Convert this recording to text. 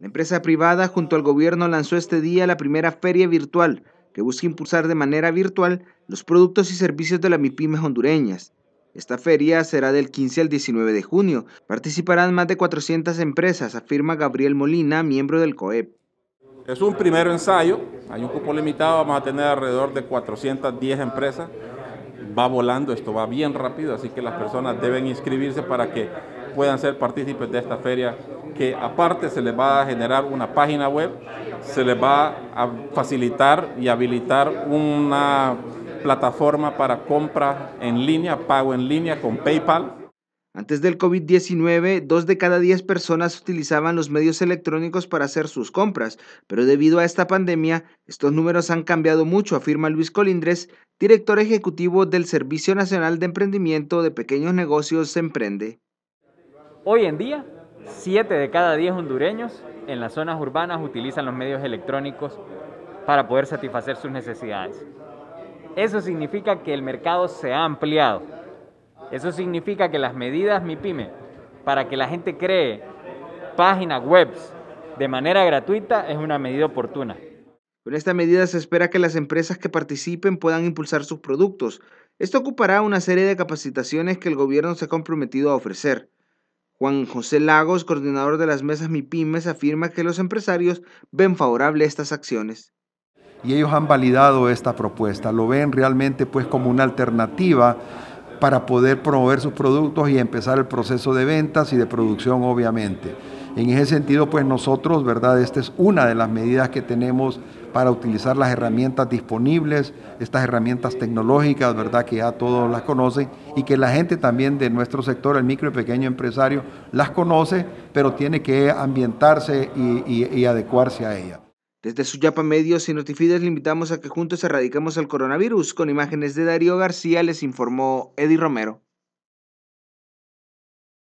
La empresa privada junto al gobierno lanzó este día la primera feria virtual que busca impulsar de manera virtual los productos y servicios de las MIPIMES hondureñas. Esta feria será del 15 al 19 de junio. Participarán más de 400 empresas, afirma Gabriel Molina, miembro del COEP. Es un primer ensayo, hay un cupo limitado, vamos a tener alrededor de 410 empresas. Va volando, esto va bien rápido, así que las personas deben inscribirse para que puedan ser partícipes de esta feria que aparte se les va a generar una página web, se les va a facilitar y habilitar una plataforma para compra en línea, pago en línea con PayPal. Antes del COVID-19, dos de cada diez personas utilizaban los medios electrónicos para hacer sus compras, pero debido a esta pandemia, estos números han cambiado mucho, afirma Luis Colindres, director ejecutivo del Servicio Nacional de Emprendimiento de Pequeños Negocios Emprende. Hoy en día, 7 de cada diez hondureños en las zonas urbanas utilizan los medios electrónicos para poder satisfacer sus necesidades. Eso significa que el mercado se ha ampliado. Eso significa que las medidas MIPYME para que la gente cree páginas web de manera gratuita es una medida oportuna. Con esta medida se espera que las empresas que participen puedan impulsar sus productos. Esto ocupará una serie de capacitaciones que el gobierno se ha comprometido a ofrecer. Juan José Lagos, coordinador de las mesas MIPIMES, afirma que los empresarios ven favorable estas acciones. Y ellos han validado esta propuesta, lo ven realmente pues como una alternativa para poder promover sus productos y empezar el proceso de ventas y de producción obviamente. En ese sentido, pues nosotros, ¿verdad? Esta es una de las medidas que tenemos para utilizar las herramientas disponibles, estas herramientas tecnológicas, ¿verdad? Que ya todos las conocen y que la gente también de nuestro sector, el micro y pequeño empresario, las conoce, pero tiene que ambientarse y, adecuarse a ella. Desde Suyapa Medios y Notifides le invitamos a que juntos erradicamos el coronavirus. Con imágenes de Darío García les informó Eddie Romero.